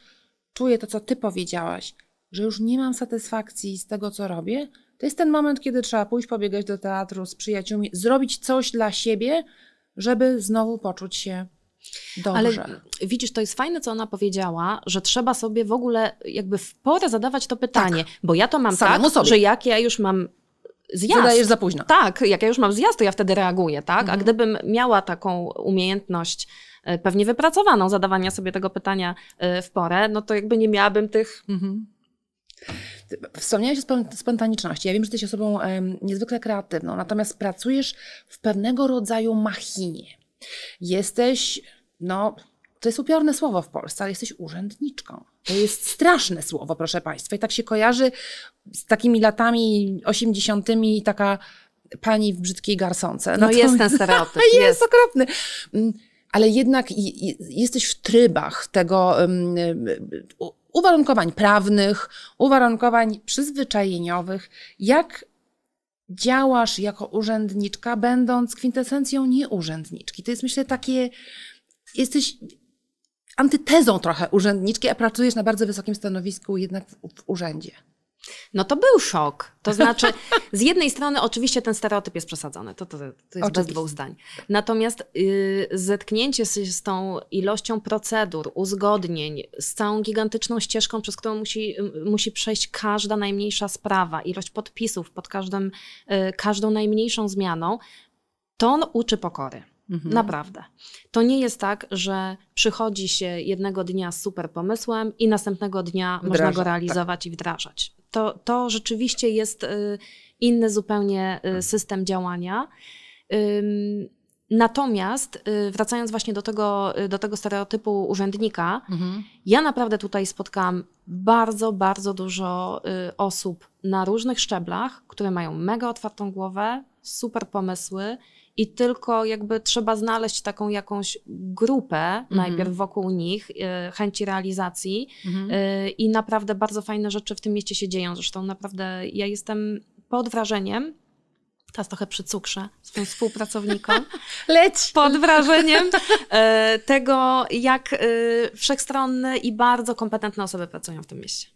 czuję to, co ty powiedziałaś, że już nie mam satysfakcji z tego, co robię, to jest ten moment, kiedy trzeba pójść, pobiegać do teatru z przyjaciółmi, zrobić coś dla siebie, żeby znowu poczuć się Dobrze. Ale widzisz, to jest fajne, co ona powiedziała, że trzeba sobie w ogóle jakby w porę zadawać to pytanie, tak. bo ja to mam Samemu tak, sobie. że jak ja już mam zjazd. Zadajesz za późno. Tak, jak ja już mam zjazd, to ja wtedy reaguję, tak? Mhm. A gdybym miała taką umiejętność e, pewnie wypracowaną zadawania sobie tego pytania e, w porę, no to jakby nie miałabym tych... Mhm Wspomniałeś o spontaniczności. Ja wiem, że jesteś osobą um, niezwykle kreatywną, natomiast pracujesz w pewnego rodzaju machinie. Jesteś, no, to jest upiorne słowo w Polsce, ale jesteś urzędniczką. To jest straszne słowo, proszę Państwa. I tak się kojarzy z takimi latami 80. i taka pani w brzydkiej garsonce. No, no jest ten stereotyp. jest, jest okropny. Mm, ale jednak jesteś w trybach tego um, uwarunkowań prawnych, uwarunkowań przyzwyczajeniowych, jak działasz jako urzędniczka, będąc kwintesencją nieurzędniczki. To jest myślę takie, jesteś antytezą trochę urzędniczki, a pracujesz na bardzo wysokim stanowisku jednak w, w urzędzie. No to był szok. To znaczy, z jednej strony oczywiście ten stereotyp jest przesadzony, to, to, to jest oczywiście. bez dwóch zdań. Natomiast y, zetknięcie się z tą ilością procedur, uzgodnień, z całą gigantyczną ścieżką, przez którą musi, y, musi przejść każda najmniejsza sprawa, ilość podpisów pod każdym, y, każdą najmniejszą zmianą, to on uczy pokory. Mhm. Naprawdę. To nie jest tak, że przychodzi się jednego dnia z super pomysłem i następnego dnia Wdraża, można go tak. realizować tak. i wdrażać. To, to rzeczywiście jest y, inny zupełnie y, mhm. system działania. Natomiast y, wracając właśnie do tego, do tego stereotypu urzędnika, mhm. ja naprawdę tutaj spotkałam bardzo, bardzo dużo osób na różnych szczeblach, które mają mega otwartą głowę, super pomysły i tylko jakby trzeba znaleźć taką jakąś grupę mhm. najpierw wokół nich, y, chęci realizacji mhm. y, i naprawdę bardzo fajne rzeczy w tym mieście się dzieją. Zresztą naprawdę ja jestem pod wrażeniem, teraz trochę cukrze swoim współpracownikom. Leć! Pod wrażeniem y, tego, jak wszechstronne i bardzo kompetentne osoby pracują w tym mieście.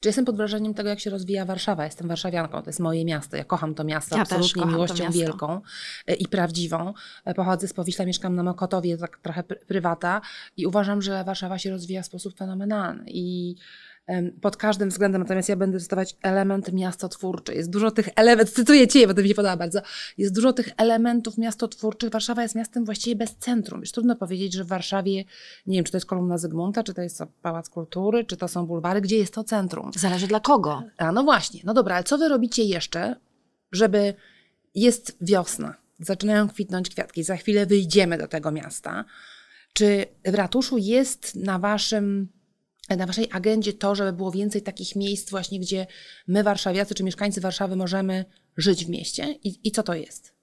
Czy jestem pod wrażeniem tego, jak się rozwija Warszawa? Jestem warszawianką, to jest moje miasto. Ja kocham to miasto ja absolutnie miłością wielką e, i prawdziwą. E, pochodzę z Powiśla, mieszkam na Mokotowie, tak trochę prywata i uważam, że Warszawa się rozwija w sposób fenomenalny. I pod każdym względem, natomiast ja będę cytować element miastotwórczy. Jest dużo tych elementów, cytuję Cię, bo to mi się podoba bardzo, jest dużo tych elementów miastotwórczych. Warszawa jest miastem właściwie bez centrum. Już trudno powiedzieć, że w Warszawie, nie wiem, czy to jest kolumna Zygmunta, czy to jest Pałac Kultury, czy to są bulwary, gdzie jest to centrum. Zależy dla kogo. A no właśnie, no dobra, ale co Wy robicie jeszcze, żeby jest wiosna, zaczynają kwitnąć kwiatki, za chwilę wyjdziemy do tego miasta. Czy w ratuszu jest na Waszym na Waszej agendzie to, żeby było więcej takich miejsc właśnie, gdzie my warszawiacy czy mieszkańcy Warszawy możemy żyć w mieście i, i co to jest?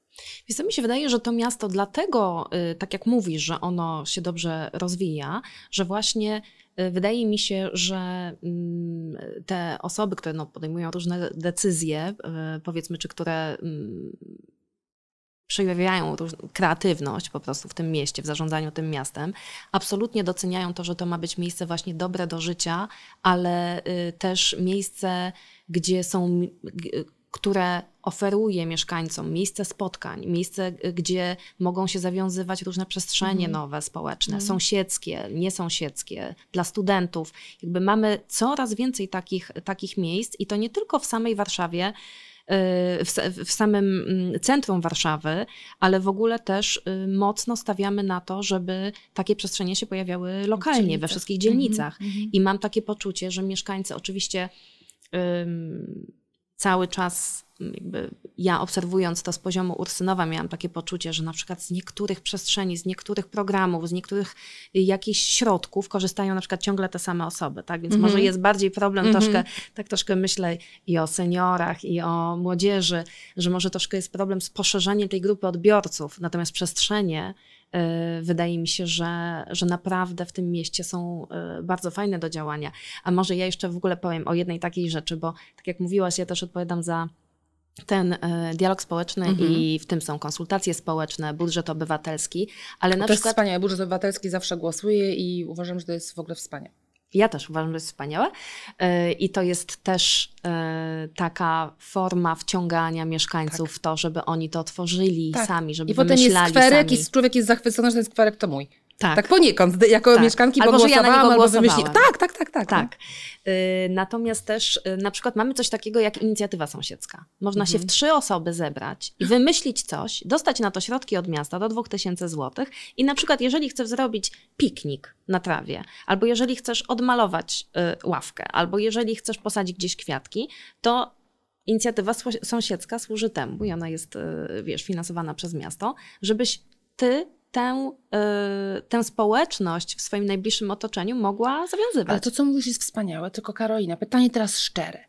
Więc to mi się wydaje, że to miasto dlatego, y, tak jak mówisz, że ono się dobrze rozwija, że właśnie y, wydaje mi się, że mm, te osoby, które no podejmują różne decyzje, y, powiedzmy, czy które mm, przejawiają kreatywność po prostu w tym mieście, w zarządzaniu tym miastem, absolutnie doceniają to, że to ma być miejsce właśnie dobre do życia, ale y, też miejsce, gdzie są, które oferuje mieszkańcom miejsce spotkań, miejsce, gdzie mogą się zawiązywać różne przestrzenie mhm. nowe, społeczne, mm. sąsiedzkie, niesąsiedzkie, dla studentów. Jakby mamy coraz więcej takich, takich miejsc i to nie tylko w samej Warszawie, w, w samym mm, centrum Warszawy, ale w ogóle też y, mocno stawiamy na to, żeby takie przestrzenie się pojawiały lokalnie, we wszystkich dzielnicach. Mm -hmm. I mam takie poczucie, że mieszkańcy oczywiście. Um, cały czas jakby ja obserwując to z poziomu Ursynowa miałam takie poczucie, że na przykład z niektórych przestrzeni, z niektórych programów, z niektórych y, jakichś środków korzystają na przykład ciągle te same osoby, tak? Więc mm -hmm. może mhm. jest bardziej problem mm -hmm. troszkę, tak troszkę myślę i o seniorach, i o młodzieży, że może troszkę jest problem z poszerzeniem tej grupy odbiorców, natomiast przestrzenie E, wydaje mi się, że, że naprawdę w tym mieście są e, bardzo fajne do działania. A może ja jeszcze w ogóle powiem o jednej takiej rzeczy, bo tak jak mówiłaś, ja też odpowiadam za ten e, dialog społeczny mhm. i w tym są konsultacje społeczne, budżet obywatelski, ale na to przykład... jest wspaniałe, budżet obywatelski zawsze głosuje i uważam, że to jest w ogóle wspaniałe ja też uważam, że jest wspaniałe. E, I to jest też e, taka forma wciągania mieszkańców tak. w to, żeby oni to otworzyli tak. sami, żeby I potem jest skwerek sami. i człowiek jest zachwycony, że ten skwerek to mój. Tak. tak poniekąd, jako tak. mieszkanki albo pogłosowałam, ja albo wymyśliłam. Tak, tak, tak. Tak. tak. No. Y, natomiast też y, na przykład mamy coś takiego jak inicjatywa sąsiedzka. Można mhm. się w mhm. trzy osoby zebrać i wymyślić coś, dostać na to środki od miasta do 2000 zł i na przykład jeżeli chcesz zrobić piknik na trawie, albo jeżeli chcesz odmalować y, ławkę, albo jeżeli chcesz posadzić gdzieś kwiatki, to inicjatywa sąsiedzka służy temu i ona jest, y, wiesz, finansowana przez miasto, żebyś ty tę, y, tę społeczność w swoim najbliższym otoczeniu mogła zawiązywać. Ale to, co mówisz, jest wspaniałe, tylko Karolina, pytanie teraz szczere.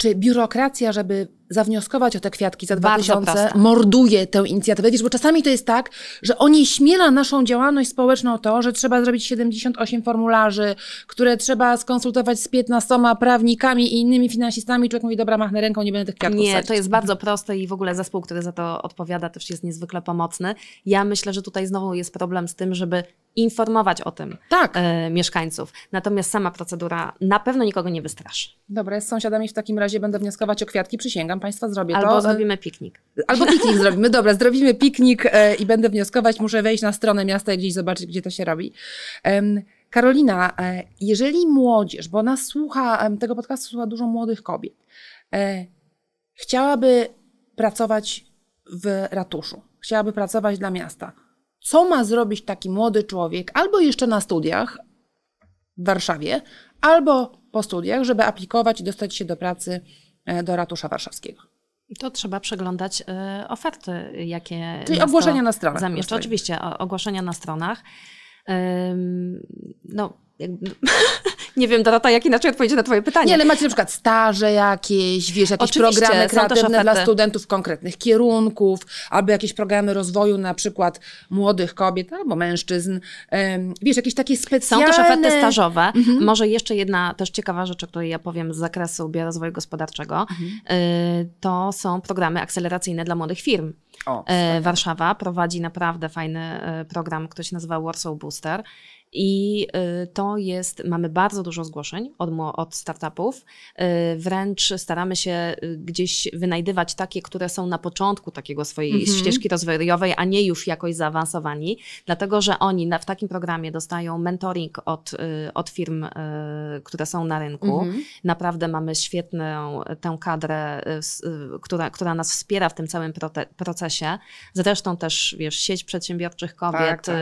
Czy biurokracja, żeby zawnioskować o te kwiatki za dwa tysiące, morduje tę inicjatywę? Wiesz, bo czasami to jest tak, że oni śmiela naszą działalność społeczną to, że trzeba zrobić 78 formularzy, które trzeba skonsultować z 15 prawnikami i innymi finansistami. Człowiek mówi, dobra, machnę ręką, nie będę tych kwiatków Nie, sadzić. to jest bardzo proste i w ogóle zespół, który za to odpowiada też jest niezwykle pomocny. Ja myślę, że tutaj znowu jest problem z tym, żeby informować o tym tak. e, mieszkańców. Natomiast sama procedura na pewno nikogo nie wystraszy. Dobra, z sąsiadami w takim razie będę wnioskować o kwiatki, przysięgam Państwa, zrobię Albo to. Albo zrobimy piknik. Albo piknik zrobimy, dobra, zrobimy piknik e, i będę wnioskować, muszę wejść na stronę miasta i gdzieś zobaczyć, gdzie to się robi. Karolina, e, jeżeli młodzież, bo nas słucha, tego podcastu słucha dużo młodych kobiet, e, chciałaby pracować w ratuszu, chciałaby pracować dla miasta, co ma zrobić taki młody człowiek albo jeszcze na studiach w Warszawie, albo po studiach, żeby aplikować i dostać się do pracy e, do ratusza warszawskiego. To trzeba przeglądać e, oferty, jakie. Czyli ogłoszenia na stronach. Zamieszcza. Oczywiście, ogłoszenia na stronach. no, jakby, Nie wiem, Dorota, jak inaczej odpowiedzieć na twoje pytanie. Nie, ale macie na przykład staże jakieś, wiesz, jakieś Oczywiście, programy kreatywne dla studentów konkretnych kierunków, albo jakieś programy rozwoju na przykład młodych kobiet albo mężczyzn. Wiesz, jakieś takie specjalne... Są też oferty stażowe. Mhm. Może jeszcze jedna też ciekawa rzecz, o której ja powiem z zakresu biorozwoju gospodarczego, mhm. Y, to są programy akceleracyjne dla młodych firm. O, y, Warszawa prowadzi naprawdę fajny y, program, który się nazywa Warsaw Booster. I y, to jest, mamy bardzo dużo zgłoszeń od, od startupów. Y, wręcz staramy się y, gdzieś wynajdywać takie, które są na początku takiego swojej mm -hmm. ścieżki rozwojowej, a nie już jakoś zaawansowani, dlatego że oni na, w takim programie dostają mentoring od, od firm, które są na rynku. Mm -hmm. Naprawdę mamy świetną tę kadrę, która, która nas wspiera w tym całym procesie. Zresztą też, wiesz, sieć przedsiębiorczych kobiet tak, tak.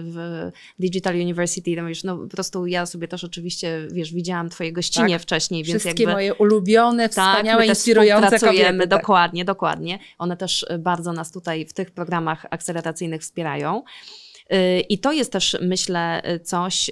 w Digital union University, no już, no po prostu ja sobie też oczywiście, wiesz, widziałam twoje gościnie tak. wcześniej, więc Wszystkie jakby, moje ulubione, tak, wspaniałe, tak, inspirujące kobiety. Dokładnie, tak. dokładnie. One też e, bardzo nas tutaj w tych programach akceleracyjnych wspierają. E, I to jest też, myślę, e, coś,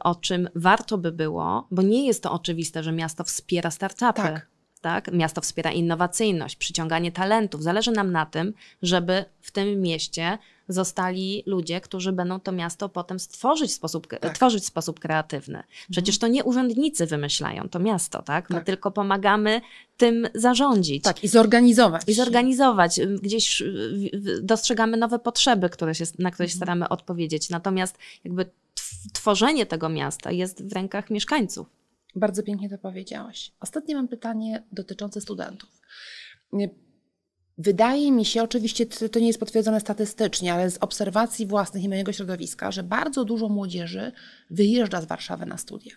o czym warto by było, bo nie jest to oczywiste, że miasto wspiera startupy. Tak tak? Miasto wspiera innowacyjność, przyciąganie talentów. Zależy nam na tym, żeby w tym mieście zostali ludzie, którzy będą to miasto potem stworzyć w sposób, tak. tworzyć w sposób kreatywny. Mhm. Przecież to nie urzędnicy wymyślają to miasto, tak? My tak. tylko pomagamy tym zarządzić. Tak, i zorganizować. I zorganizować. Gdzieś y, dostrzegamy nowe potrzeby, które się, na które się mhm. staramy odpowiedzieć. Natomiast jakby tworzenie tego miasta jest w rękach mieszkańców. Bardzo pięknie to powiedziałaś. Ostatnie mam pytanie dotyczące studentów. Wydaje mi się, oczywiście to nie jest potwierdzone statystycznie, ale z obserwacji własnych i mojego środowiska, że bardzo dużo młodzieży wyjeżdża z Warszawy na studia.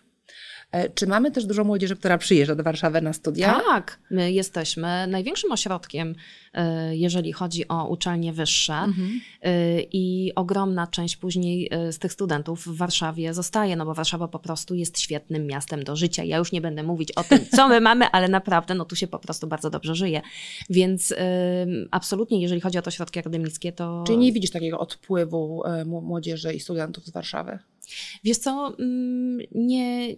E, czy mamy też dużo młodzieży, która przyjeżdża do Warszawy na studia? Tak, my jesteśmy największym ośrodkiem, e, jeżeli chodzi o uczelnie wyższe mhm. E, i ogromna część później z tych studentów w Warszawie zostaje, no bo Warszawa po prostu jest świetnym miastem do życia. Ja już nie będę mówić o tym, co my mamy, ale naprawdę no tu się po prostu bardzo dobrze żyje. Więc absolutnie, jeżeli chodzi o to ośrodki akademickie, to... Czyli nie widzisz takiego odpływu młodzieży i studentów z Warszawy? Wiesz co, mm, nie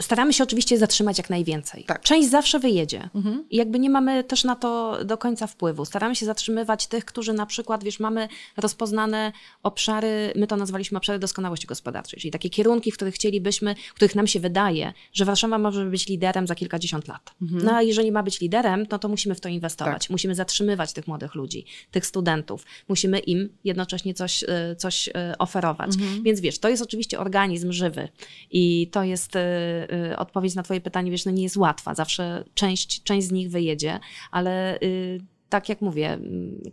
staramy się oczywiście zatrzymać jak najwięcej. Tak. Część zawsze wyjedzie. Mhm. I jakby nie mamy też na to do końca wpływu. Staramy się zatrzymywać tych, którzy na przykład, wiesz, mamy rozpoznane obszary, my to nazwaliśmy obszary doskonałości gospodarczej, czyli takie kierunki, w których chcielibyśmy, w których nam się wydaje, że Warszawa może być liderem za kilkadziesiąt lat. Mhm. No a jeżeli ma być liderem, no to musimy w to inwestować. Tak. Musimy zatrzymywać tych młodych ludzi, tych studentów. Musimy im jednocześnie coś, e, coś e, oferować. Mhm. Więc wiesz, to jest oczywiście organizm żywy i to jest e, Y, odpowiedź na Twoje pytanie, wiesz, no nie jest łatwa. Zawsze część, część z nich wyjedzie, ale y, tak jak mówię,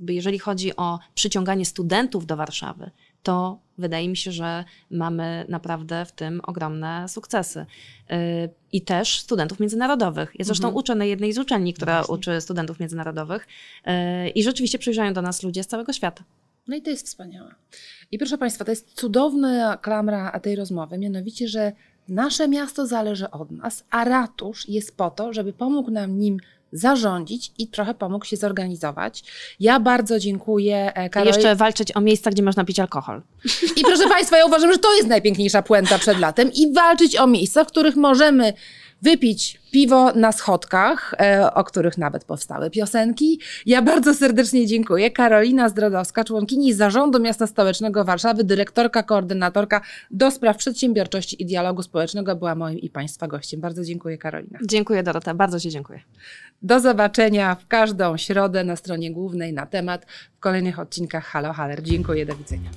jeżeli chodzi o przyciąganie studentów do Warszawy, to wydaje mi się, że mamy naprawdę w tym ogromne sukcesy. Y, I też studentów międzynarodowych. Ja zresztą mhm. uczę na jednej z uczelni, która no Właśnie. uczy studentów międzynarodowych i rzeczywiście przyjeżdżają do nas ludzie z całego świata. No i to jest wspaniałe. I proszę Państwa, to jest cudowna klamra tej rozmowy, mianowicie, że Nasze miasto zależy od nas, a ratusz jest po to, żeby pomógł nam nim zarządzić i trochę pomógł się zorganizować. Ja bardzo dziękuję e, Karol. Jeszcze walczyć o miejsca, gdzie można pić alkohol. I proszę Państwa, ja uważam, że to jest najpiękniejsza puenta przed latem i walczyć o miejsca, w których możemy wypić piwo na schodkach, e, o których nawet powstały piosenki. Ja bardzo serdecznie dziękuję. Karolina Zdrodowska, członkini Zarządu Miasta Stołecznego Warszawy, dyrektorka, koordynatorka do spraw przedsiębiorczości i dialogu społecznego była moim i Państwa gościem. Bardzo dziękuję Karolina. Dziękuję Dorota, bardzo się dziękuję. Do zobaczenia w każdą środę na stronie głównej na temat w kolejnych odcinkach Halo Haler. Dziękuję, do widzenia.